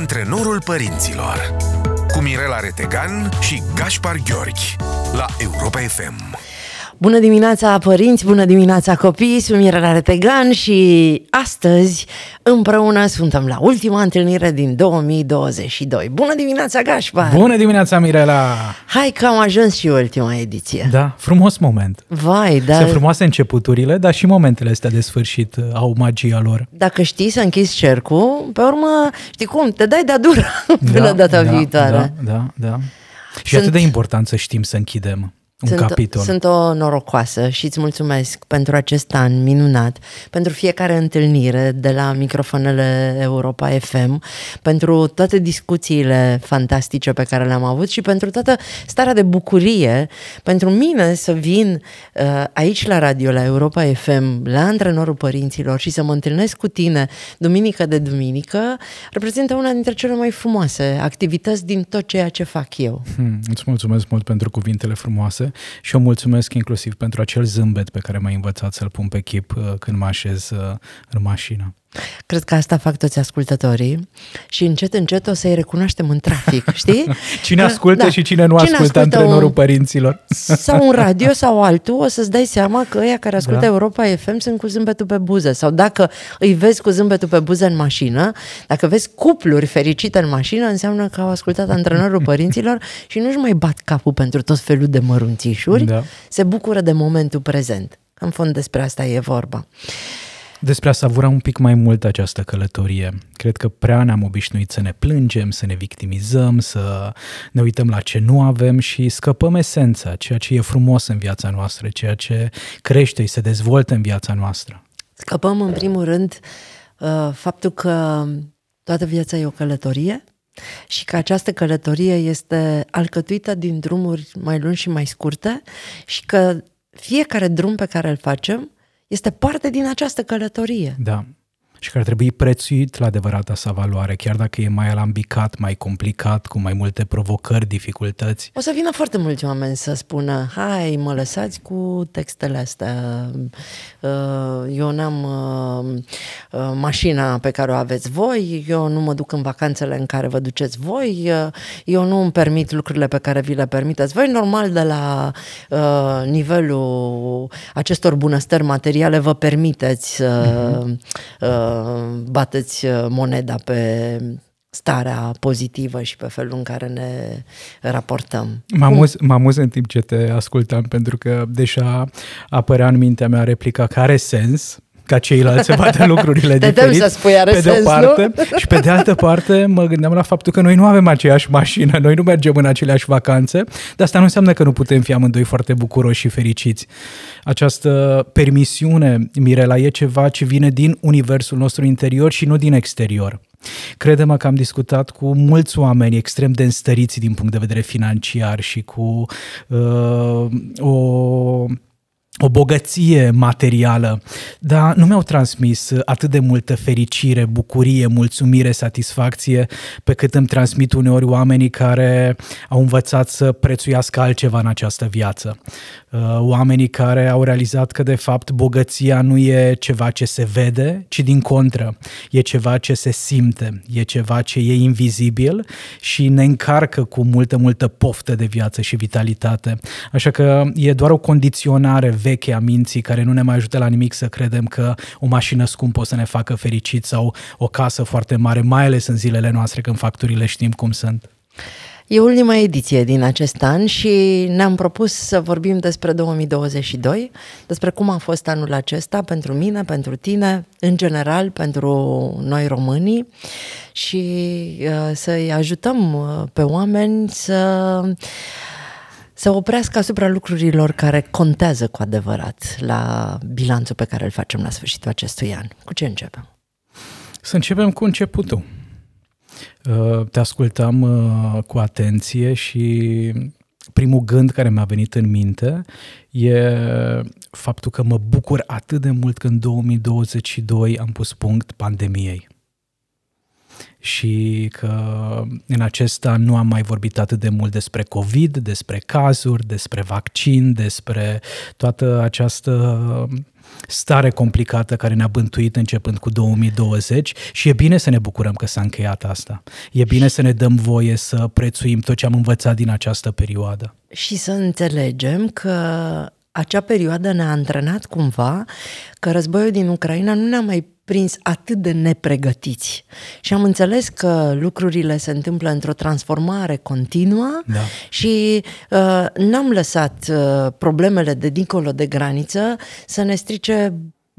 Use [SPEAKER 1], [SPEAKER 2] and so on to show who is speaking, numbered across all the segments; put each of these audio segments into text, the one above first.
[SPEAKER 1] Antrenorul Părinților cu Mirela Retegan și Gaspar Gheorghi la Europa FM.
[SPEAKER 2] Bună dimineața, părinți! Bună dimineața, copii! Sunt Mirela Retegan și astăzi împreună suntem la ultima întâlnire din 2022. Bună dimineața, Gașpar!
[SPEAKER 1] Bună dimineața, Mirela!
[SPEAKER 2] Hai că am ajuns și ultima ediție. Da,
[SPEAKER 1] frumos moment.
[SPEAKER 2] Vai, da. Sunt frumoase
[SPEAKER 1] începuturile, dar și momentele astea de sfârșit uh, au magia lor.
[SPEAKER 2] Dacă știi să închizi cercul, pe urmă, știi cum, te dai de-a dură da, data da, viitoare. Da, da,
[SPEAKER 1] da. Și Sunt... atât de important să știm să închidem sunt, capitol. Sunt
[SPEAKER 2] o norocoasă și îți mulțumesc pentru acest an minunat, pentru fiecare întâlnire de la microfonele Europa FM, pentru toate discuțiile fantastice pe care le-am avut și pentru toată starea de bucurie pentru mine să vin uh, aici la radio, la Europa FM, la antrenorul părinților și să mă întâlnesc cu tine duminică de duminică, reprezintă una dintre cele mai frumoase activități din tot ceea ce fac eu.
[SPEAKER 1] Hmm, îți mulțumesc mult pentru cuvintele frumoase și o mulțumesc inclusiv pentru acel zâmbet pe care m-ai învățat să-l pun pe chip uh, când mă așez uh, în mașină.
[SPEAKER 2] Cred că asta fac toți ascultătorii și încet, încet o să-i recunoaștem în trafic, știi? Cine ascultă da. și cine nu cine ascultă, ascultă antrenorul un...
[SPEAKER 1] părinților. Sau un radio
[SPEAKER 2] sau altul, o să-ți dai seama că ăia care ascultă da. Europa FM sunt cu zâmbetul pe buze. Sau dacă îi vezi cu zâmbetul pe buze în mașină, dacă vezi cupluri fericite în mașină, înseamnă că au ascultat antrenorul părinților și nu-și mai bat capul pentru tot felul de mărunțișuri, da. se bucură de momentul prezent. În fond despre asta e vorba
[SPEAKER 1] despre a savura un pic mai mult această călătorie. Cred că prea ne-am obișnuit să ne plângem, să ne victimizăm, să ne uităm la ce nu avem și scăpăm esența, ceea ce e frumos în viața noastră, ceea ce crește și se dezvoltă în viața noastră.
[SPEAKER 2] Scăpăm, în primul rând, uh, faptul că toată viața e o călătorie și că această călătorie este alcătuită din drumuri mai lungi și mai scurte și că fiecare drum pe care îl facem este parte din această călătorie.
[SPEAKER 1] Da, și care ar trebui prețuit la adevărata sa valoare, chiar dacă e mai alambicat, mai complicat, cu mai multe provocări, dificultăți. O să
[SPEAKER 2] vină foarte mulți oameni să spună, hai, mă lăsați cu textele astea, uh, eu n-am uh, uh, mașina pe care o aveți voi, eu nu mă duc în vacanțele în care vă duceți voi, eu nu îmi permit lucrurile pe care vi le permiteți voi, normal de la nivelul acestor bunăstări materiale vă permiteți mm-hmm bateți uh, moneda pe starea pozitivă și pe felul în care ne raportăm. Mă am
[SPEAKER 1] mă amuz în timp ce te ascultam, pentru că deja apărea în mintea mea replica care sens, ca ceilalți să vadă lucrurile Te diferit, să spui, pe de o parte, nu? și pe de altă parte mă gândeam la faptul că noi nu avem aceeași mașină, noi nu mergem în aceleași vacanțe, dar asta nu înseamnă că nu putem fi amândoi foarte bucuroși și fericiți. Această permisiune, Mirela, e ceva ce vine din universul nostru interior și nu din exterior. Credem că am discutat cu mulți oameni extrem de înstăriți din punct de vedere financiar și cu uh, o o bogăție materială, dar nu mi-au transmis atât de multă fericire, bucurie, mulțumire, satisfacție pe cât îmi transmit uneori oamenii care au învățat să prețuiască altceva în această viață. Uh, oamenii care au realizat că de fapt bogăția nu e ceva ce se vede, ci din contră, e ceva ce se simte, e ceva ce e invizibil și ne încarcă cu multă, multă poftă de viață și vitalitate. Așa că e doar o condiționare veche a minții care nu ne mai ajută la nimic să credem că o mașină scumpă o să ne facă fericit sau o casă foarte mare, mai ales în zilele noastre când facturile știm cum sunt.
[SPEAKER 2] E ultima ediție din acest an și ne-am propus să vorbim despre 2022, despre cum a fost anul acesta pentru mine, pentru tine, în general pentru noi românii și uh, să-i ajutăm uh, pe oameni să să oprească asupra lucrurilor care contează cu adevărat la bilanțul pe care îl facem la sfârșitul acestui an. Cu ce începem? Să începem cu începutul.
[SPEAKER 1] Uh, te ascultam uh, cu atenție și primul gând care mi-a venit în minte e faptul că mă bucur atât de mult că în 2022 am pus punct pandemiei și că în acesta nu am mai vorbit atât de mult despre COVID, despre cazuri, despre vaccin, despre toată această stare complicată care ne-a bântuit începând cu 2020 și e bine să ne bucurăm că s-a încheiat asta. E bine să ne dăm voie să prețuim tot ce am învățat din această perioadă.
[SPEAKER 2] Și să înțelegem că acea perioadă ne-a antrenat cumva că războiul din Ucraina nu ne-a mai prins atât de nepregătiți. Și am înțeles că lucrurile se întâmplă într-o transformare continuă da. și uh, n-am lăsat uh, problemele de dincolo de graniță să ne strice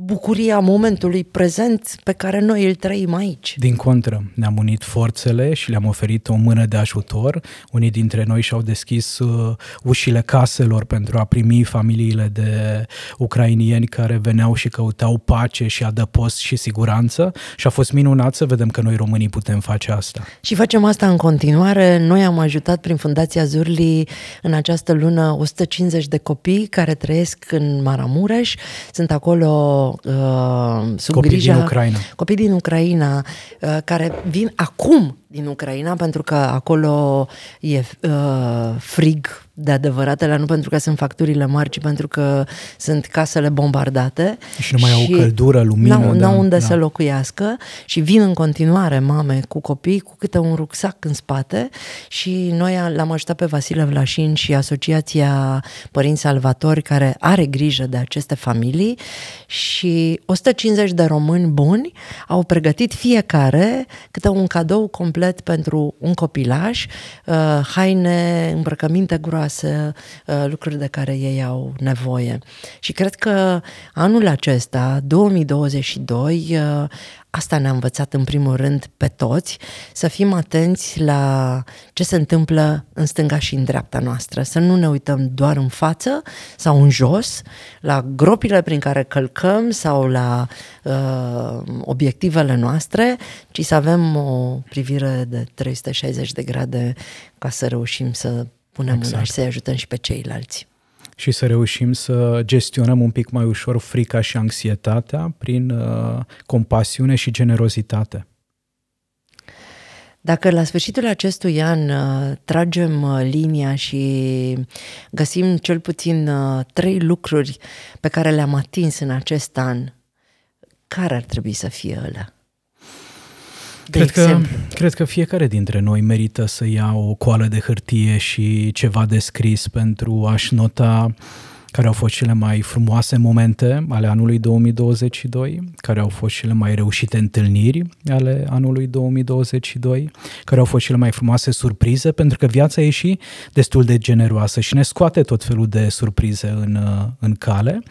[SPEAKER 2] bucuria momentului prezent pe care noi îl trăim aici.
[SPEAKER 1] Din contră, ne-am unit forțele și le-am oferit o mână de ajutor. Unii dintre noi și-au deschis uh, ușile caselor pentru a primi familiile de ucrainieni care veneau și căutau pace și adăpost și siguranță și a fost minunat să vedem că noi românii putem face asta.
[SPEAKER 2] Și facem asta în continuare. Noi am ajutat prin Fundația Zurli în această lună 150 de copii care trăiesc în Maramureș. Sunt acolo acolo, uh, sub copii grija... Din Ucraina. Copii din Ucraina, uh, care vin acum din Ucraina, pentru că acolo e uh, frig de adevărat, nu pentru că sunt facturile mari, ci pentru că sunt casele bombardate. Și nu mai și au căldură, lumină. Nu au da, unde da. să locuiască și vin în continuare mame cu copii cu câte un rucsac în spate și noi l-am ajutat pe Vasile Vlașin și Asociația Părinți Salvatori care are grijă de aceste familii și 150 de români buni au pregătit fiecare câte un cadou complet complet pentru un copilaj, uh, haine, îmbrăcăminte groase, uh, lucruri de care ei au nevoie. Și cred că anul acesta, 2022, asta ne-a învățat în primul rând pe toți, să fim atenți la ce se întâmplă în stânga și în dreapta noastră, să nu ne uităm doar în față sau în jos, la gropile prin care călcăm sau la uh, obiectivele noastre, ci să avem o privire de 360 de grade ca să reușim să punem exact. mâna și să-i ajutăm și pe ceilalți
[SPEAKER 1] și să reușim să gestionăm un pic mai ușor frica și anxietatea prin uh, compasiune și generozitate.
[SPEAKER 2] Dacă la sfârșitul acestui an uh, tragem uh, linia și găsim cel puțin uh, trei lucruri pe care le-am atins în acest an, care ar trebui să fie ăla? de cred exemplu.
[SPEAKER 1] Că, cred că fiecare dintre noi merită să ia o coală de hârtie și ceva de scris pentru a-și nota uh, care au fost cele mai frumoase momente ale anului 2022, care au fost cele mai reușite întâlniri ale anului 2022, care au fost cele mai frumoase surprize, pentru că viața e și destul de generoasă și ne scoate tot felul de surprize în, uh, în cale.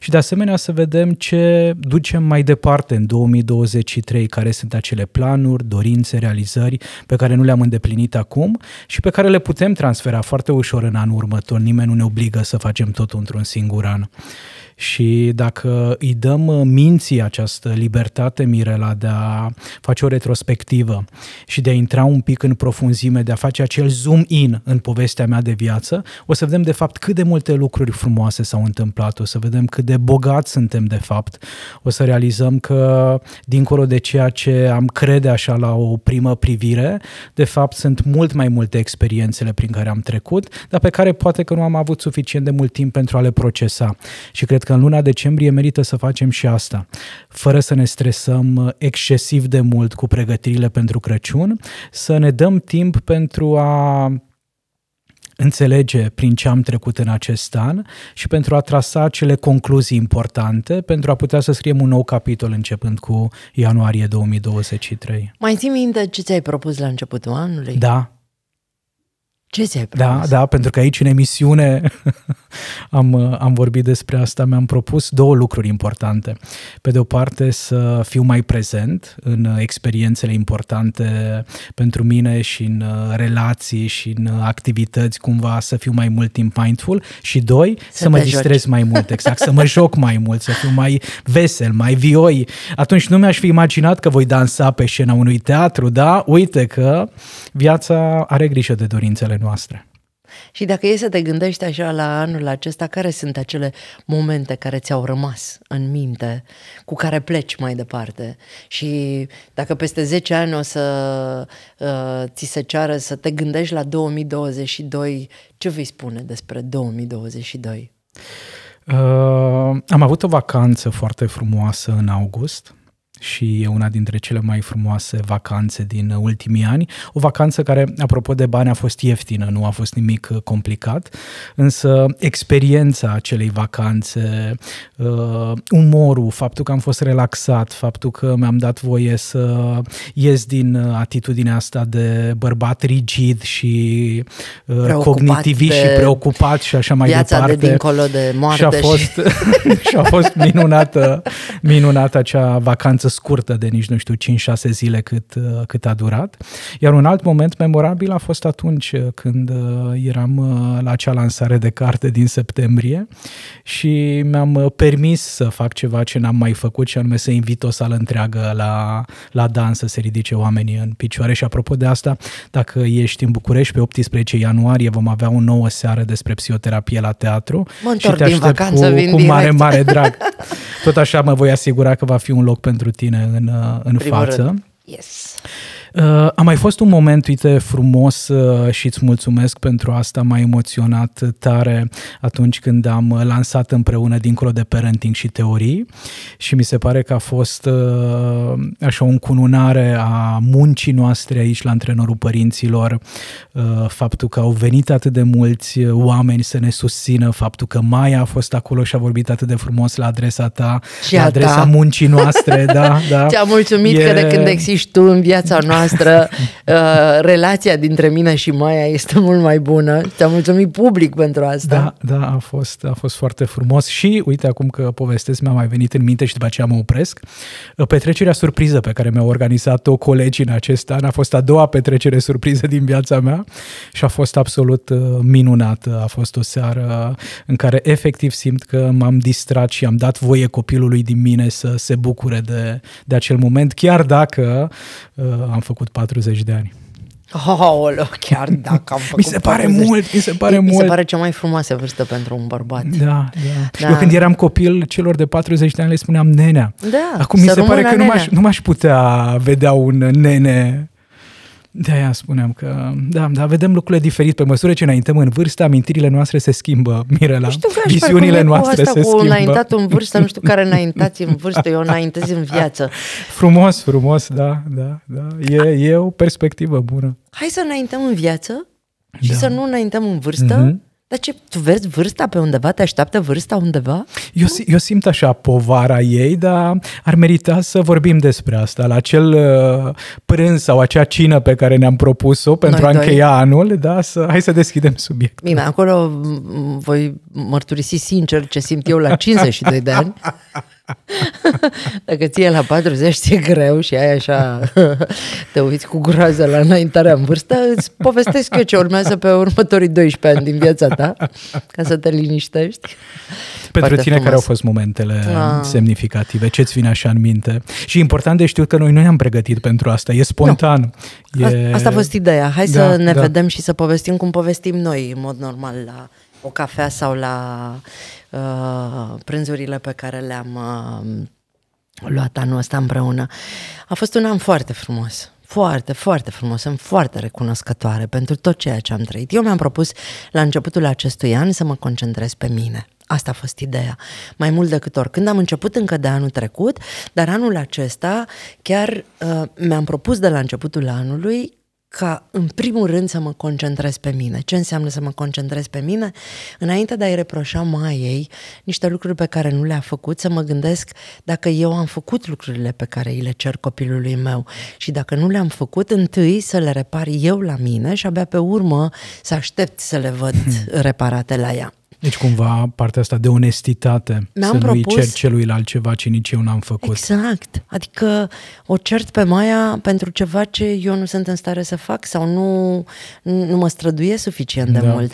[SPEAKER 1] Și de asemenea să vedem ce ducem mai departe în 2023, care sunt acele planuri, dorințe, realizări pe care nu le-am îndeplinit acum și pe care le putem transfera foarte ușor în anul următor. Nimeni nu ne obligă să facem totul într-un singur an și dacă îi dăm uh, minții această libertate, Mirela, de a face o retrospectivă și de a intra un pic în profunzime, de a face acel zoom in în povestea mea de viață, o să vedem de fapt cât de multe lucruri frumoase s-au întâmplat, o să vedem cât de bogați suntem de fapt, o să realizăm că dincolo de ceea ce am crede așa la o primă privire, de fapt sunt mult mai multe experiențele prin care am trecut, dar pe care poate că nu am avut suficient de mult timp pentru a le procesa. Și cred că în luna decembrie merită să facem și asta, fără să ne stresăm excesiv de mult cu pregătirile pentru Crăciun, să ne dăm timp pentru a înțelege prin ce am trecut în acest an și pentru a trasa cele concluzii importante, pentru a putea să scriem un nou capitol începând cu ianuarie 2023.
[SPEAKER 2] Mai ții minte ce ți-ai propus la începutul anului? Da, ce ți-ai da, propus? Da,
[SPEAKER 1] da, pentru că aici în emisiune am, am vorbit despre asta, mi-am propus două lucruri importante. Pe de o parte să fiu mai prezent în experiențele importante pentru mine și în uh, relații și în uh, activități, cumva să fiu mai mult timp mindful și doi, să, să mă distrez mai mult, exact, să mă joc mai mult, să fiu mai vesel, mai vioi. Atunci nu mi-aș fi imaginat că voi dansa pe scena unui teatru, da? Uite că viața are grijă de dorințele noastre.
[SPEAKER 2] Și dacă e să te gândești așa la anul acesta, care sunt acele momente care ți-au rămas în minte, cu care pleci mai departe? Și dacă peste 10 ani o să uh, ți se ceară să te gândești la 2022, ce vei spune despre 2022?
[SPEAKER 1] Uh, am avut o vacanță foarte frumoasă în august și e una dintre cele mai frumoase vacanțe din ultimii ani. O vacanță care, apropo de bani, a fost ieftină, nu a fost nimic uh, complicat, însă experiența acelei vacanțe, uh, umorul, faptul că am fost relaxat, faptul că mi-am dat voie să ies din uh, atitudinea asta de bărbat rigid și preocupat cognitivist și preocupat și așa mai viața departe. Viața de dincolo de moarte. Și a fost, și... și a fost minunată, minunată acea vacanță scurtă de nici nu știu 5-6 zile cât, uh, cât a durat. Iar un alt moment memorabil a fost atunci uh, când uh, eram la acea lansare de carte din septembrie și mi-am permis să fac ceva ce n-am mai făcut și anume să invit o sală întreagă la, la dans să se ridice oamenii în picioare și apropo de asta, dacă ești în București pe 18 ianuarie vom avea o nouă seară despre psihoterapie la teatru mă și te din vacanță, cu, vin cu mare, mare drag. Tot așa mă voi asigura că va fi un loc pentru tine în, uh, în față. Rând. Yes. Uh, a mai fost un moment, uite, frumos uh, și îți mulțumesc pentru asta, m-a emoționat tare atunci când am uh, lansat împreună dincolo de parenting și teorii și mi se pare că a fost uh, așa o încununare a muncii noastre aici la antrenorul părinților, uh, faptul că au venit atât de mulți oameni să ne susțină, faptul că Maia a fost acolo și a vorbit atât de frumos la adresa ta, și la adresa ta. muncii noastre, da, da. Ți-am mulțumit e... că de când existi
[SPEAKER 2] tu în viața noastră noastră. Uh, relația dintre mine și Maia este mult mai bună. te am mulțumit public pentru asta.
[SPEAKER 1] Da, da, a fost, a fost foarte frumos și uite acum că povestesc mi-a mai venit în minte și după aceea mă opresc. Petrecerea surpriză pe care mi-au organizat-o colegii în acest an a fost a doua petrecere surpriză din viața mea și a fost absolut uh, minunată. A fost o seară în care efectiv simt că m-am distrat și am dat voie copilului din mine să se bucure de, de acel moment, chiar dacă uh, am făcut făcut 40 de ani.
[SPEAKER 2] Aoleu, chiar dacă am făcut Mi se pare 40. mult, mi se pare mi, mult. Mi se pare cea mai frumoasă vârstă pentru un bărbat. Da, da, da. Eu când
[SPEAKER 1] eram copil, celor de 40 de ani le spuneam nenea.
[SPEAKER 2] Da, Acum mi se pare că nu m-aș,
[SPEAKER 1] nu m-aș putea vedea un nene de-aia spuneam că, da, dar vedem lucrurile diferit. Pe măsură ce înaintăm în vârstă, amintirile noastre se schimbă, Mirela. Nu știu, Viziunile noastre asta, se cu schimbă. înaintat în vârstă, nu știu care înaintați
[SPEAKER 2] în vârstă, eu înaintez în viață.
[SPEAKER 1] Frumos, frumos, da, da, da. E, e o
[SPEAKER 2] perspectivă bună. Hai să înaintăm în viață și da. să nu înaintăm în vârstă. Mm-hmm dar ce, tu vezi vârsta pe undeva? Te așteaptă vârsta undeva? Eu, eu simt așa povara
[SPEAKER 1] ei, dar ar merita să vorbim despre asta la acel uh, prânz sau acea cină pe care ne-am propus-o pentru Noi a încheia doi. anul, da? Să, hai să deschidem subiectul.
[SPEAKER 2] Bine, acolo voi mărturisi sincer ce simt eu la 52 de ani. Dacă ție la 40 e greu și ai așa, te uiți cu groază la înaintarea în vârstă, îți povestesc eu ce urmează pe următorii 12 ani din viața ta, ca să te liniștești. Pentru Foarte tine frumos. care au fost momentele A. Ah.
[SPEAKER 1] semnificative? Ce-ți vine așa în minte? Și important de știut că noi nu ne-am pregătit pentru asta, e spontan. Nu. E... Asta a fost ideea. Hai da, să ne da. vedem
[SPEAKER 2] și să povestim cum povestim noi, în mod normal, la o cafea sau la uh, prânzurile pe care le-am uh, luat anul ăsta împreună. A fost un an foarte frumos. Foarte, foarte frumos. Sunt foarte recunoscătoare pentru tot ceea ce am trăit. Eu mi-am propus la începutul acestui an să mă concentrez pe mine. Asta a fost ideea, mai mult decât oricând. Am început încă de anul trecut, dar anul acesta chiar uh, mi-am propus de la începutul anului ca, în primul rând, să mă concentrez pe mine. Ce înseamnă să mă concentrez pe mine? Înainte de a-i reproșa Maiei niște lucruri pe care nu le-a făcut, să mă gândesc dacă eu am făcut lucrurile pe care îi le cer copilului meu și dacă nu le-am făcut, întâi să le repar eu la mine și abia pe urmă să aștept să le văd reparate la ea.
[SPEAKER 1] Deci cumva partea asta de onestitate, Mi-am să propus... nu-i cer celuilalt ceva ce
[SPEAKER 2] nici eu n-am făcut. Exact, adică o cert pe Maia pentru ceva ce eu nu sunt în stare să fac sau nu, nu mă străduie suficient de da. mult.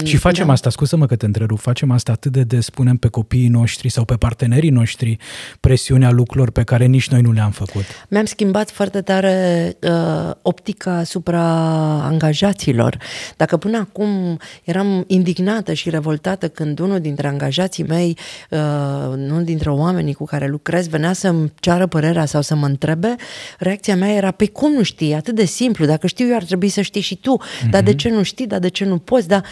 [SPEAKER 2] Uh, Și facem da. asta,
[SPEAKER 1] scuză-mă că te întrerup, facem asta atât de des, spunem pe copiii noștri sau pe partenerii noștri presiunea lucrurilor pe care nici noi nu le-am făcut.
[SPEAKER 2] Mi-am schimbat foarte tare uh, optica asupra angajaților. Dacă până acum eram indignată și revoltată când unul dintre angajații mei, uh, unul dintre oamenii cu care lucrez, venea să-mi ceară părerea sau să mă întrebe, reacția mea era, pe păi cum nu știi? Atât de simplu, dacă știu eu ar trebui să știi și tu, mm-hmm. dar de mhm. ce nu știi, dar de ce nu poți? Dar...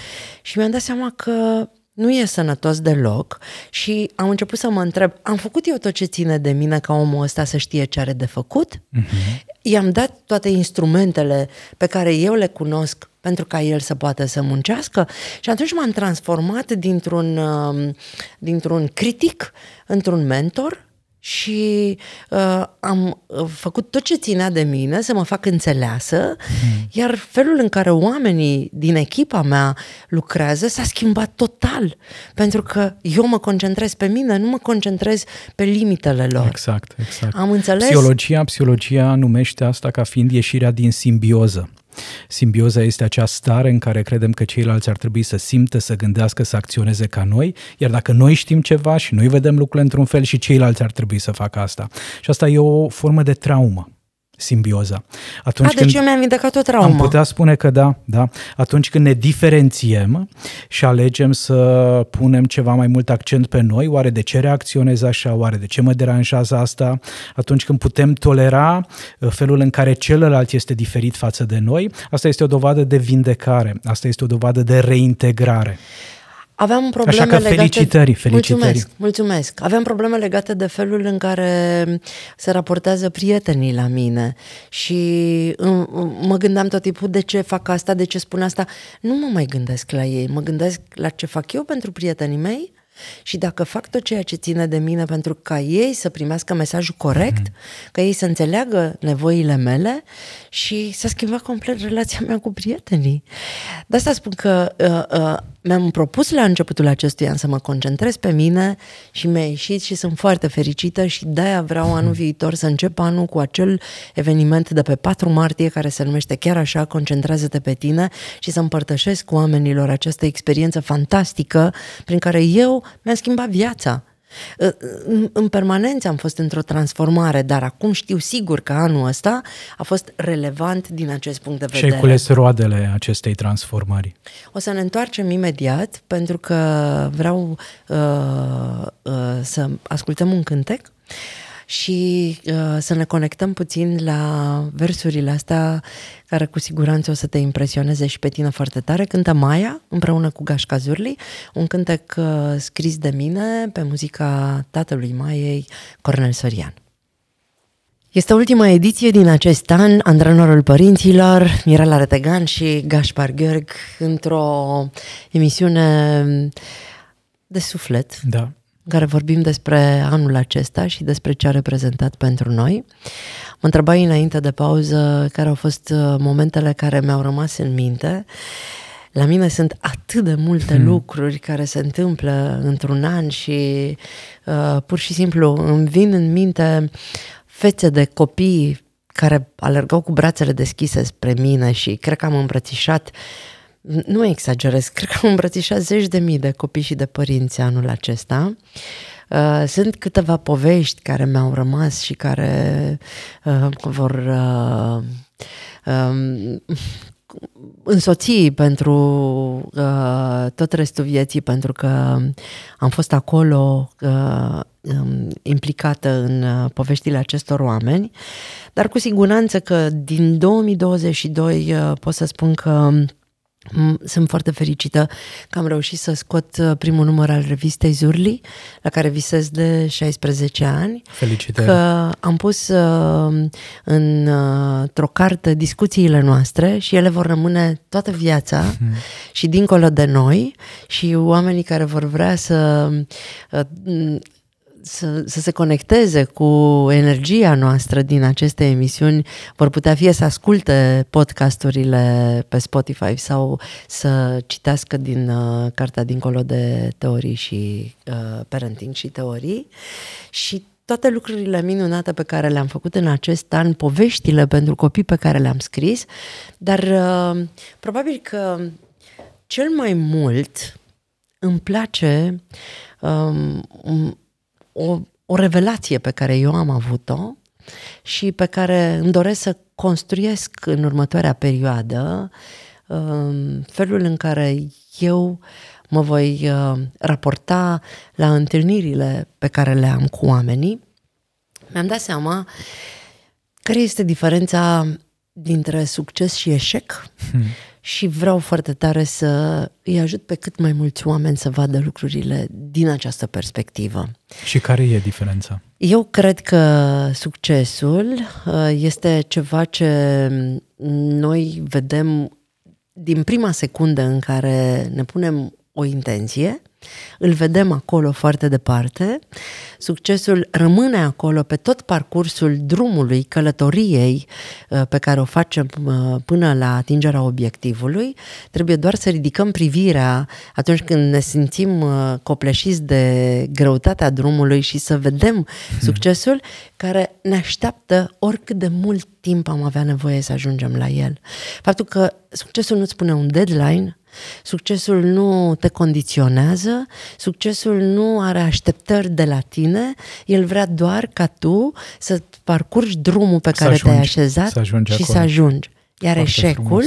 [SPEAKER 2] Și mi-am dat seama că nu e sănătos deloc și am început să mă întreb, am făcut eu tot ce ține de mine ca omul ăsta să știe ce are de făcut? Uh-huh. I-am dat toate instrumentele pe care eu le cunosc pentru ca el să poată să muncească și atunci m-am transformat dintr-un, um, dintr-un critic într-un mentor și uh, am uh, făcut tot ce ținea de mine să mă fac înțeleasă, mm. iar felul în care oamenii din echipa mea lucrează s-a schimbat total, pentru că eu mă concentrez pe mine, nu mă concentrez pe limitele lor. Exact,
[SPEAKER 1] exact. Am înțeles. Psihologia, psihologia numește asta ca fiind ieșirea din simbioză. Simbioza este acea stare în care credem că ceilalți ar trebui să simtă, să gândească, să acționeze ca noi, iar dacă noi știm ceva și noi vedem lucrurile într-un fel și ceilalți ar trebui să facă asta. Și asta e o formă de traumă simbioza. Atunci A, deci când eu mi-am vindecat o traumă. Am putea spune că da, da. Atunci când ne diferențiem și alegem să punem ceva mai mult accent pe noi, oare de ce reacționez așa, oare de ce mă deranjează asta, atunci când putem tolera uh, felul în care celălalt este diferit față de noi, asta este o dovadă de vindecare, asta este o dovadă de reintegrare
[SPEAKER 2] aveam probleme Așa că legate... felicitări, felicitări. Mulțumesc, mulțumesc. Aveam probleme legate de felul în care se raportează prietenii la mine și um, um, mă gândeam tot timpul de ce fac asta, de ce spun asta. Nu mă mai gândesc la ei, mă gândesc la ce fac eu pentru prietenii mei și dacă fac tot ceea ce ține de mine pentru ca ei să primească mesajul corect, mm-hmm. ca ei să înțeleagă nevoile mele și să schimba complet relația mea cu prietenii. De asta spun că uh, uh, mi-am propus la începutul acestui an să mă concentrez pe mine și mi-a ieșit și sunt foarte fericită și de-aia vreau mhm. anul viitor să încep anul cu acel eveniment de pe 4 martie care se numește chiar așa Concentrează-te pe tine și să împărtășesc cu oamenilor această experiență fantastică prin care eu mi-am schimbat viața Ă, în permanență am fost într-o transformare, dar acum știu sigur că anul ăsta a fost relevant din acest punct de vedere. Și ai cules
[SPEAKER 1] roadele acestei transformări.
[SPEAKER 2] O să ne întoarcem imediat, pentru că vreau uh, uh, să ascultăm un cântec. Uh, și uh, să ne conectăm puțin la versurile astea care cu siguranță o să te impresioneze și pe tine foarte tare. Cântă Maia împreună cu Gașca Zurli, un cântec uh, scris de mine pe muzica tatălui Maiei, Cornel Sorian. Este ultima ediție din acest an, Andrenorul părinților, Mirela Retegan și Gaspar Gheorg, într-o emisiune de suflet. Da în care vorbim despre anul acesta și despre ce a reprezentat pentru noi. Mă întrebai înainte de pauză care au fost uh, momentele care mi-au rămas în minte. La mine sunt atât de multe hmm. lucruri care se întâmplă într-un an și uh, pur și simplu îmi vin în minte fețe de copii care alergau cu brațele deschise spre mine și cred că am îmbrățișat uh, nu exagerez, cred că am îmbrățișat zeci de mii de copii și de părinți anul acesta. Uh, sunt câteva povești care mi-au rămas și care uh, vor uh, um, însoți pentru tot restul vieții, pentru că am fost acolo um, implicată în poveștile acestor oameni, dar cu siguranță că din 2022 pot să spun că sunt foarte fericită că am reușit să scot uh, primul număr al revistei Zurli, la care visez de 16 ani.
[SPEAKER 1] Felicitări! Că
[SPEAKER 2] am pus uh, în uh, într-o carte discuțiile noastre și ele vor rămâne toată viața mm. și dincolo de noi și oamenii care vor vrea să să, să se conecteze cu energia noastră din aceste emisiuni vor putea fie să asculte podcasturile pe Spotify sau să citească din uh, cartea Dincolo de teorii și uh, parenting și teorii și toate lucrurile minunate pe care le-am făcut în acest an, poveștile pentru copii pe care le-am scris, dar uh, probabil că cel mai mult îmi place um, o, o revelație pe care eu am avut-o și pe care îmi doresc să construiesc în următoarea perioadă um, felul în care eu mă voi uh, raporta la întâlnirile pe care le am cu oamenii, mi-am dat seama care este diferența dintre succes și eșec, hmm și vreau foarte tare să îi ajut pe cât mai mulți oameni să vadă lucrurile din această perspectivă.
[SPEAKER 1] Și care e diferența?
[SPEAKER 2] Eu cred că succesul uh, este ceva ce noi vedem din prima secundă în care ne punem o intenție îl vedem acolo foarte departe. Succesul rămâne acolo pe tot parcursul drumului, călătoriei uh, pe care o facem uh, până la atingerea obiectivului. Trebuie doar să ridicăm privirea atunci când ne simțim uh, copleșiți de greutatea drumului și să vedem hmm. succesul care ne așteaptă oricât de mult timp am avea nevoie să ajungem la el. Faptul că succesul nu-ți pune un deadline, Succesul nu te condiționează, succesul nu are așteptări de la tine, el vrea doar ca tu să parcurgi drumul pe care te-ai așezat să și acolo. să ajungi. Iar Foarte eșecul frumos.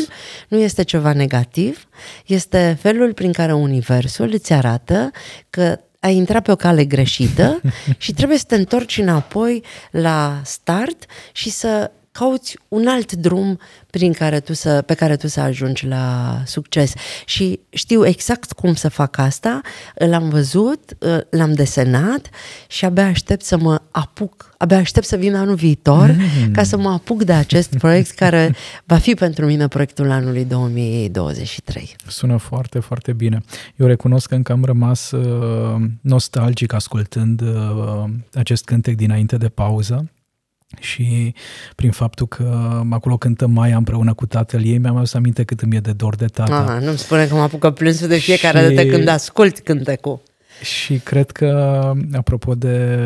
[SPEAKER 2] nu este ceva negativ, este felul prin care Universul îți arată că ai intrat pe o cale greșită și trebuie să te întorci înapoi la start și să cauți un alt drum prin care tu să, pe care tu să ajungi la succes. Și știu exact cum să fac asta, l-am văzut, ă, l-am desenat și abia aștept să mă apuc, abia aștept să vin anul viitor mm. ca să mă apuc de acest proiect care va fi pentru mine proiectul anului 2023.
[SPEAKER 1] Sună foarte, foarte bine. Eu recunosc că încă am rămas ă, nostalgic ascultând ă, acest cântec dinainte de pauză și prin faptul că acolo cântăm mai împreună cu tatăl ei, mi-am adus aminte cât îmi e de dor de tata. Aha,
[SPEAKER 2] nu-mi spune că mă apucă plânsul de fiecare și... dată când ascult cântecul.
[SPEAKER 1] Și cred că, apropo de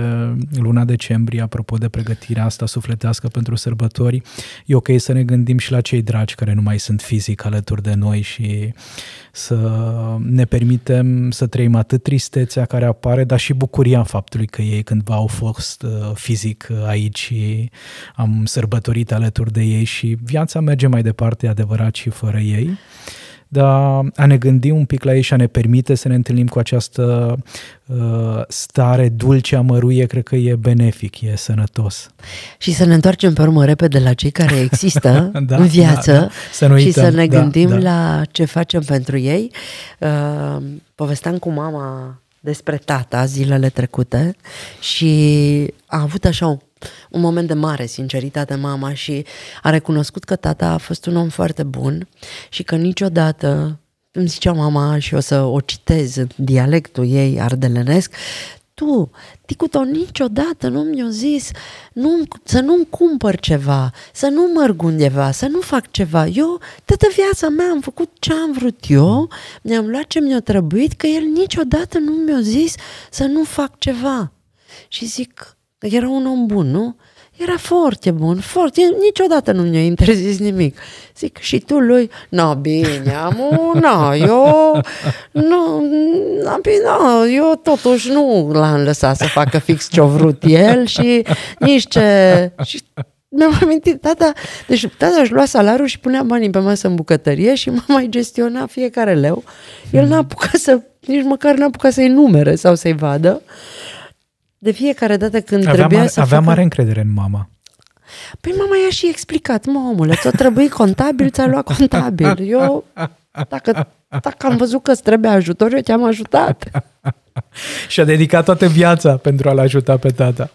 [SPEAKER 1] luna decembrie, apropo de pregătirea asta sufletească pentru sărbători, e ok să ne gândim și la cei dragi care nu mai sunt fizic alături de noi și să ne permitem să trăim atât tristețea care apare, dar și bucuria faptului că ei cândva au fost uh, fizic aici și am sărbătorit alături de ei și viața merge mai departe adevărat și fără ei de a, a ne gândi un pic la ei și a ne permite să ne întâlnim cu această uh, stare dulce, amăruie, cred că e
[SPEAKER 2] benefic, e sănătos. Și să ne întoarcem pe urmă repede la cei care există da, în viață da, da. Să nu uităm. și să ne da, gândim da. la ce facem pentru ei. Uh, povesteam cu mama despre tata zilele trecute și a avut așa un un moment de mare sinceritate mama și a recunoscut că tata a fost un om foarte bun și că niciodată, îmi zicea mama și o să o citez în dialectul ei ardelenesc, tu, Ticuto, niciodată nu mi o zis nu, să nu-mi cumpăr ceva, să nu merg undeva, să nu fac ceva. Eu, toată viața mea am făcut ce am vrut eu, mi-am luat ce mi-a trebuit, că el niciodată nu mi-a zis să nu fac ceva. Și zic, Că era un om bun, nu? Era foarte bun, foarte, niciodată nu mi-a interzis nimic. Zic, și tu lui, na, bine, am na, eu, nu, na, bine, eu totuși nu l-am lăsat să facă fix ce-a vrut el și nici ce, și mi-am amintit, tata, da, da, deci tata își lua salariul și punea banii pe masă în bucătărie și mama îi gestiona fiecare leu. El n-a apucat să, nici măcar n-a apucat să-i numere sau să-i vadă. De fiecare dată când avea trebuia mare, să Avea facă... mare
[SPEAKER 1] încredere în mama.
[SPEAKER 2] Păi mama i-a și explicat, mă omule, tot trebuie contabil, ți-a luat contabil. Eu, dacă, dacă am văzut că îți trebuie ajutor, eu te-am ajutat.
[SPEAKER 1] și a dedicat toată viața pentru a-l ajuta pe tata.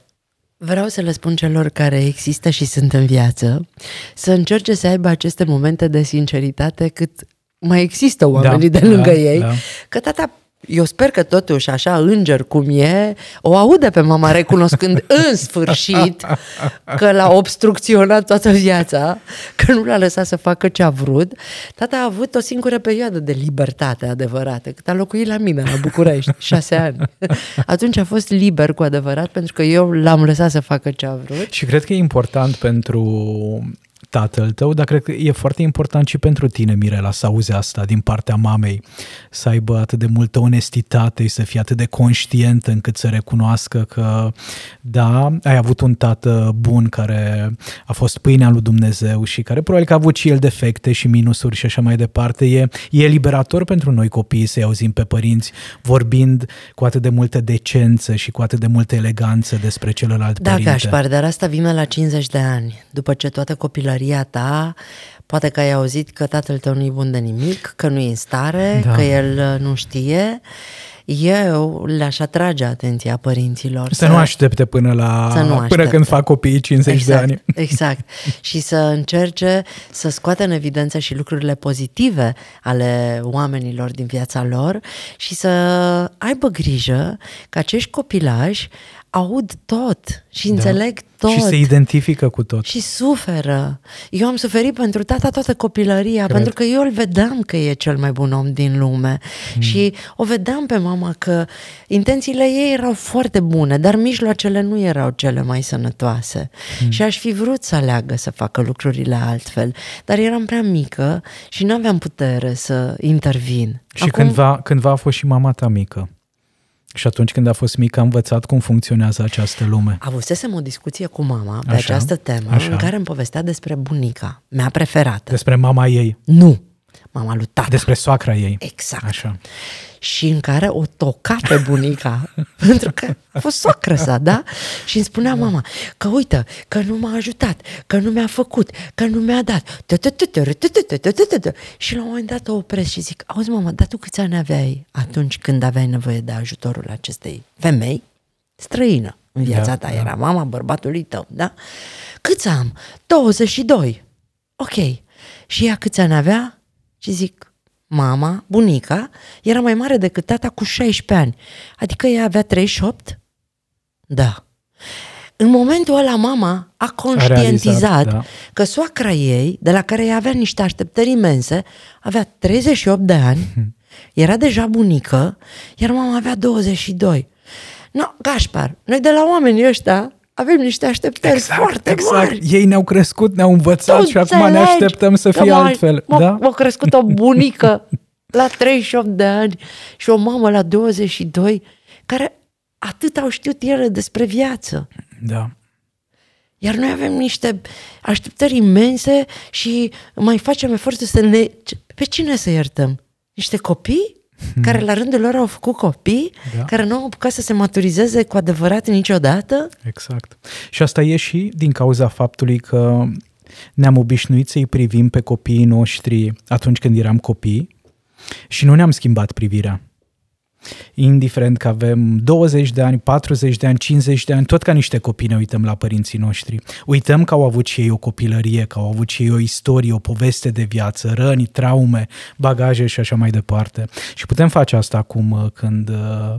[SPEAKER 2] Vreau să le spun celor care există și sunt în viață să încerce să aibă aceste momente de sinceritate cât mai există da, oamenii da, de lângă da, ei, da. că tata eu sper că totuși așa înger cum e, o aude pe mama recunoscând în sfârșit că l-a obstrucționat toată viața, că nu l-a lăsat să facă ce a vrut. Tata a avut o singură perioadă de libertate adevărată, cât a locuit la mine la București, șase ani. Atunci a fost liber cu adevărat pentru că eu l-am lăsat să facă ce a vrut.
[SPEAKER 1] Și cred că e important pentru tatăl tău, dar cred că e foarte important și pentru tine, Mirela, să auzi asta din partea mamei, să aibă atât de multă onestitate și să fie atât de conștient încât să recunoască că, da, ai avut un tată bun care a fost pâinea lui Dumnezeu și care probabil că a avut și el defecte și minusuri și așa mai departe. E, e liberator pentru noi copiii să-i auzim pe părinți vorbind cu atât de multă decență și cu atât de multă eleganță despre celălalt da, părinte. Da, aș
[SPEAKER 2] dar asta vine la 50 de ani, după ce toată copilăria copilăria ta, poate că ai auzit că tatăl tău nu i bun de nimic, că nu e în stare, da. că el uh, nu știe eu le-aș atrage atenția părinților. Să, să nu aștepte
[SPEAKER 1] până la să nu până aștepte. când fac copiii 50 exact, de ani.
[SPEAKER 2] Exact. și să încerce să scoată în evidență și lucrurile pozitive ale oamenilor din viața lor și să aibă grijă că acești copilași aud tot și da. tot. Și se
[SPEAKER 1] identifică cu tot. Și
[SPEAKER 2] suferă. Eu am suferit pentru tata toată copilăria, Cred. pentru că eu îl vedeam că e cel mai bun om din lume. Mm. Și o vedeam pe mama că intențiile ei erau foarte bune, dar mijloacele nu erau cele mai sănătoase. Mm. Și aș fi vrut să aleagă să facă lucrurile altfel, dar eram prea mică și nu aveam putere să intervin. Și Acum... cândva, cândva
[SPEAKER 1] a fost și mama ta mică. Și atunci când a fost mic, a învățat cum funcționează această lume.
[SPEAKER 2] Avusesem o discuție cu mama pe așa, această temă, așa. în care îmi povestea despre bunica mea preferată. Despre mama ei? Nu mama lui tata. Despre soacra ei. Exact. Așa. Și în care o toca pe bunica, pentru că a fost soacră sa, da? Și îmi spunea mama că uite, că nu m-a ajutat, că nu mi-a făcut, că nu mi-a dat. Și la un moment dat o opresc și zic, auzi mama, dar tu câți ani aveai atunci când aveai nevoie de ajutorul acestei femei străină? În viața da, ta da. era mama bărbatului tău, da? Câți am? 22. Ok. Și ea câți ani avea? Și zic, mama, bunica, era mai mare decât tata cu 16 ani. Adică ea avea 38? Da. În momentul ăla mama a conștientizat a realizat, da. că soacra ei, de la care ea avea niște așteptări imense, avea 38 de ani, era deja bunică, iar mama avea 22. No, Gașpar, noi de la oamenii ăștia avem niște așteptări exact, foarte exact. mari. Ei ne-au crescut, ne-au învățat tu și acum ne așteptăm să fie altfel. M-a, da? m-a crescut o bunică la 38 de ani și o mamă la 22 care atât au știut ele despre viață. Da. Iar noi avem niște așteptări imense și mai facem efort să ne... Pe cine să iertăm? Niște copii? Hmm. care la rândul lor au făcut copii, da. care nu au apucat să se maturizeze cu adevărat niciodată.
[SPEAKER 1] Exact. Și asta e și din cauza faptului că ne-am obișnuit să-i privim pe copiii noștri atunci când eram copii și nu ne-am schimbat privirea indiferent că avem 20 de ani, 40 de ani, 50 de ani, tot ca niște copii ne uităm la părinții noștri. Uităm că au avut și ei o copilărie, că au avut și ei o istorie, o poveste de viață, răni, traume, bagaje și așa mai departe. Și putem face asta acum uh, când uh,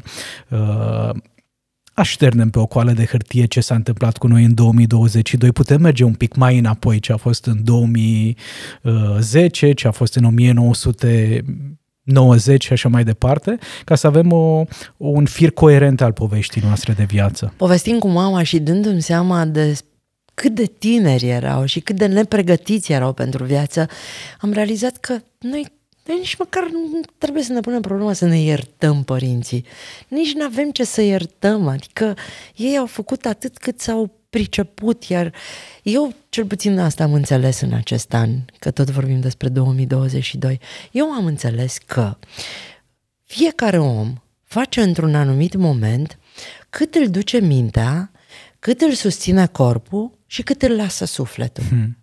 [SPEAKER 1] uh, așternem pe o coală de hârtie ce s-a întâmplat cu noi în 2022, putem merge un pic mai înapoi ce a fost în 2010, uh, ce a fost în 1900 90 și așa mai departe, ca să avem o, un fir coerent al poveștii noastre de viață.
[SPEAKER 2] Povestim cu mama și dându-mi seama de cât de tineri erau și cât de nepregătiți erau pentru viață, am realizat că noi noi nici măcar nu trebuie să ne punem problema să ne iertăm părinții. Nici nu avem ce să iertăm, adică ei au făcut atât cât s-au priceput, iar eu cel puțin asta am înțeles în acest an, că tot vorbim despre 2022. Eu am înțeles că fiecare om face într-un anumit moment cât îl duce mintea, cât îl susține corpul și cât îl lasă sufletul. Hmm.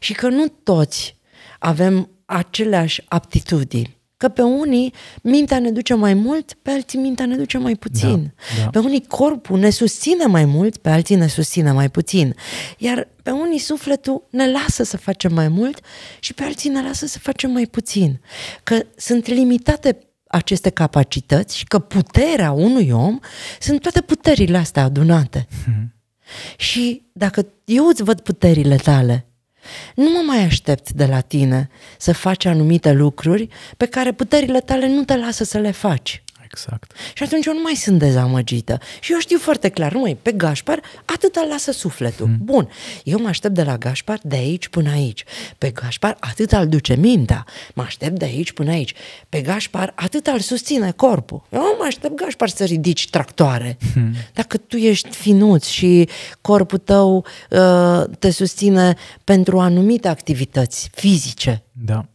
[SPEAKER 2] Și că nu toți avem aceleași aptitudini Că pe unii mintea ne duce mai mult, pe alții mintea ne duce mai puțin. Da, da. Pe unii corpul ne susține mai mult, pe alții ne susține mai puțin. Iar pe unii sufletul ne lasă să facem mai mult și pe alții ne lasă să facem mai puțin. Că sunt limitate aceste capacități și că puterea unui om sunt toate puterile astea adunate. Hmm. Și dacă eu îți văd puterile tale nu mă mai aștept de la tine să faci anumite lucruri pe care puterile tale nu te lasă să le faci. Exact. Și atunci eu nu mai sunt dezamăgită. Și eu știu foarte clar, mai pe Gașpar atâta lasă sufletul. Hmm. Bun, eu mă aștept de la Gașpar de aici până aici. Pe Gașpar atât îl duce mintea. Mă aștept de aici până aici. Pe Gașpar atât îl susține corpul. Eu mă aștept Gașpar să ridici tractoare. Hmm. Dacă tu ești finuț și corpul tău uh, te susține pentru anumite activități fizice. Da.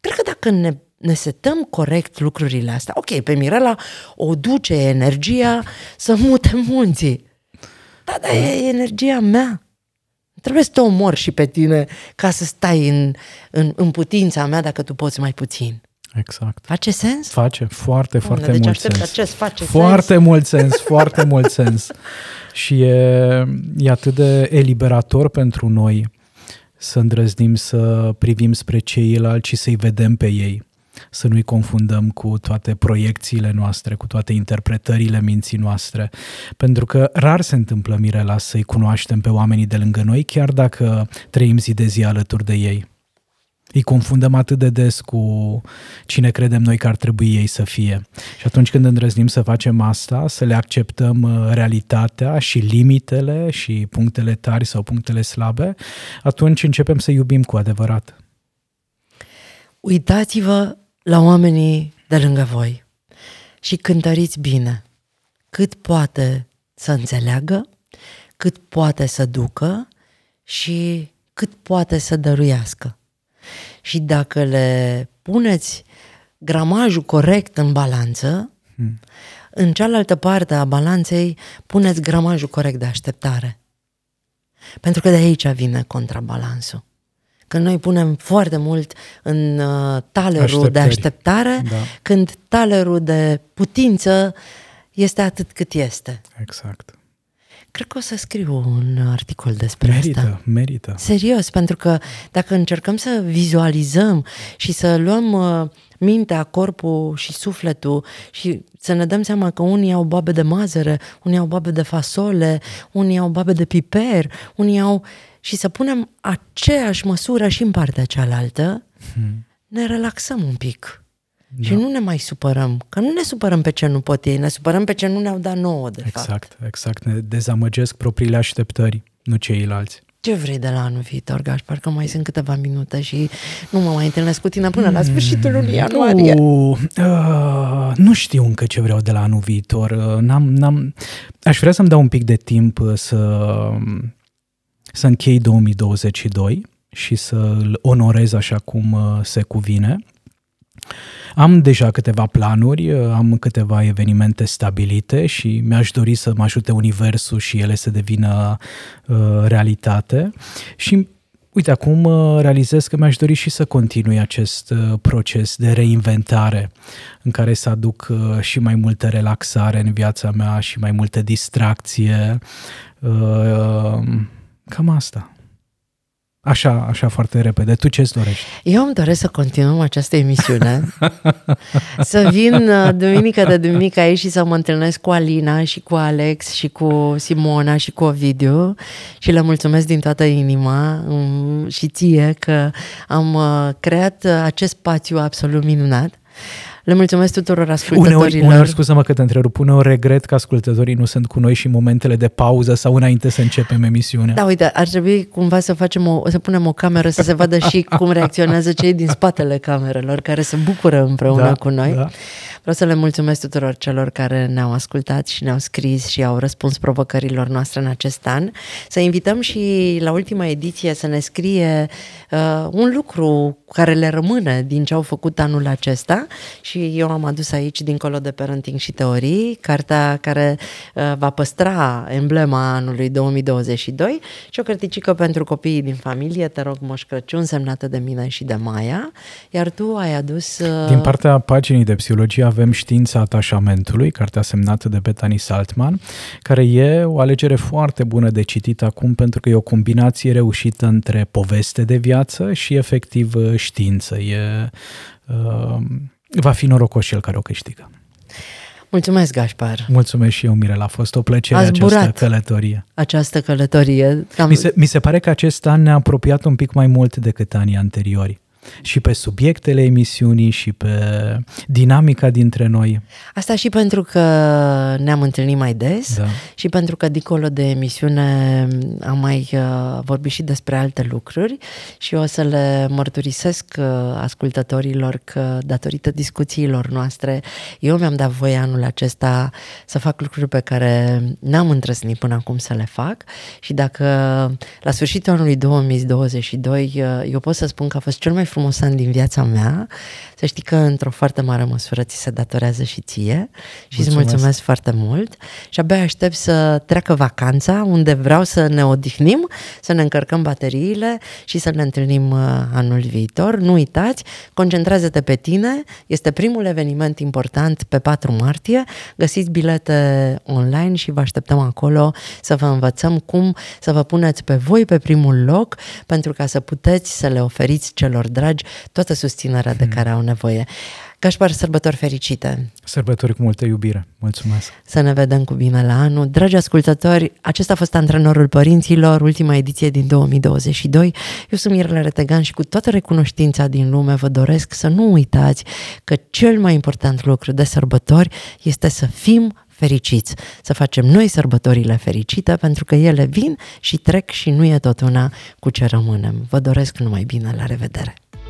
[SPEAKER 2] Cred că dacă ne ne setăm corect lucrurile astea, ok, pe Mirela o duce energia să mute munții. Da, dar e energia mea. Trebuie să te omor și pe tine ca să stai în, în, în putința mea dacă tu poți mai puțin. Exact. Face sens?
[SPEAKER 1] Face foarte, foarte foarte deci mult sens. Acest face foarte sens. mult sens, foarte mult sens. Și e, e atât de eliberator pentru noi să îndrăznim să privim spre ceilalți și să-i vedem pe ei să nu-i confundăm cu toate proiecțiile noastre, cu toate interpretările minții noastre, pentru că rar se întâmplă, Mirela, să-i cunoaștem pe oamenii de lângă noi, chiar dacă trăim zi de zi alături de ei. Îi confundăm atât de des cu cine credem noi că ar trebui ei să fie. Și atunci când îndrăznim să facem asta, să le acceptăm uh, realitatea și limitele și punctele tari sau punctele slabe, atunci începem să iubim cu adevărat.
[SPEAKER 2] Uitați-vă la oamenii de lângă voi și cântăriți bine cât poate să înțeleagă, cât poate să ducă și cât poate să dăruiască. Și dacă le puneți gramajul corect în balanță, hmm. în cealaltă parte a balanței puneți gramajul corect de așteptare. Pentru că de aici vine contrabalansul că noi punem foarte mult în uh, talerul Așteptări. de așteptare, da. când talerul de putință este atât cât este. Exact. Cred că o să scriu un articol despre merită, asta. Merită, merită. Serios, pentru că dacă încercăm să vizualizăm și să luăm uh, mintea, corpul și sufletul și să ne dăm seama că unii au babe de mazăre, unii au babe de fasole, unii au babe de piper, unii au și să punem aceeași măsură și în partea cealaltă, hmm. ne relaxăm un pic. Da. Și nu ne mai supărăm. Că nu ne supărăm pe ce nu pot ei, ne supărăm pe ce nu ne-au dat nouă, de exact, fapt.
[SPEAKER 1] Exact, exact. Ne dezamăgesc propriile așteptări, nu ceilalți.
[SPEAKER 2] Ce vrei de la anul viitor, Gaș? Parcă mai sunt câteva minute și nu mă mai întâlnesc cu tine până la hmm. sfârșitul lunii ianuarie.
[SPEAKER 1] Nu, uh, nu știu încă ce vreau de la anul viitor. Uh, n-am, n-am, aș vrea să-mi dau un pic de timp uh, să um, să închei 2022 și să îl onorez așa cum uh, se cuvine. Am deja câteva planuri, uh, am câteva evenimente stabilite și mi-aș dori să mă ajute Universul și ele să devină uh, realitate. Și uite, acum uh, realizez că mi-aș dori și să continui acest proces de reinventare în care să aduc și mai multă relaxare în viața mea și mai multă distracție. Uh, Cam asta. Așa, așa foarte repede. Tu ce-ți dorești?
[SPEAKER 2] Eu îmi doresc să continuăm această emisiune, să vin uh, duminică de duminică aici și să mă întâlnesc cu Alina și cu Alex și cu Simona și cu Ovidiu și le mulțumesc din toată inima um, și ție că am uh, creat uh, acest spațiu absolut minunat le mulțumesc tuturor ascultătorilor. Uneori, uneori
[SPEAKER 1] scuză-mă că te întrerup, uneori regret că ascultătorii nu sunt cu noi și momentele de pauză sau înainte să începem emisiunea. Da,
[SPEAKER 2] uite, ar trebui cumva să facem o, să punem o cameră să se vadă și cum reacționează cei din spatele camerelor care se bucură împreună da, cu noi. Da. Vreau să le mulțumesc tuturor celor care ne-au ascultat și ne-au scris și au răspuns provocărilor noastre în acest an. Să invităm și la ultima ediție să ne scrie uh, un lucru care le rămâne din ce au făcut anul acesta și și eu am adus aici, dincolo de parenting și teorii, cartea care uh, va păstra emblema anului 2022 și o cărticică pentru copiii din familie, te rog, Moș Crăciun, semnată de mine și de Maia, iar tu ai adus... Uh, din partea
[SPEAKER 1] paginii de psihologie avem Știința atașamentului, cartea semnată de Bethany Saltman, care e o alegere foarte bună de citit acum pentru că e o combinație reușită între poveste de viață și efectiv știință. E um, va fi norocos și el care o câștigă.
[SPEAKER 2] Mulțumesc, Gașpar.
[SPEAKER 1] Mulțumesc și eu, Mirela. A fost o plăcere Ați această călătorie.
[SPEAKER 2] Această călătorie. Cam... Mi, se,
[SPEAKER 1] mi se pare că acest an ne-a apropiat un pic mai mult decât anii anteriori și pe subiectele emisiunii și pe dinamica dintre noi.
[SPEAKER 2] Asta și pentru că ne-am întâlnit mai des da. și pentru că dincolo de emisiune am mai uh, vorbit și despre alte lucruri și o să le mărturisesc uh, ascultătorilor că datorită discuțiilor noastre eu mi-am dat voie anul acesta să fac lucruri pe care n-am îndrăznit până acum să le fac și dacă la sfârșitul anului 2022 uh, eu pot să spun că a fost cel mai frumos frumos an din viața mea. Să știi că într-o foarte mare măsură ți se datorează și ție și mulțumesc. îți mulțumesc foarte mult și abia aștept să treacă vacanța unde vreau să ne odihnim, să ne încărcăm bateriile și să ne întâlnim uh, anul viitor. Nu uitați, concentrează-te pe tine, este primul eveniment important pe 4 martie, găsiți bilete online și vă așteptăm acolo să vă învățăm cum să vă puneți pe voi pe primul loc pentru ca să puteți să le oferiți celor dragi dragi toată susținerea hmm. de care au nevoie. Gașpar, sărbători fericite! Sărbători cu
[SPEAKER 1] multă iubire! Mulțumesc!
[SPEAKER 2] Să ne vedem cu bine la anul! Dragi ascultători, acesta a fost Antrenorul Părinților, ultima ediție din 2022. Eu sunt Mirela Retegan și cu toată recunoștința din lume vă doresc să nu uitați că cel mai important lucru de sărbători este să fim fericiți, să facem noi sărbătorile fericite, pentru că ele vin și trec și nu e tot una cu ce rămânem. Vă doresc numai bine, la revedere!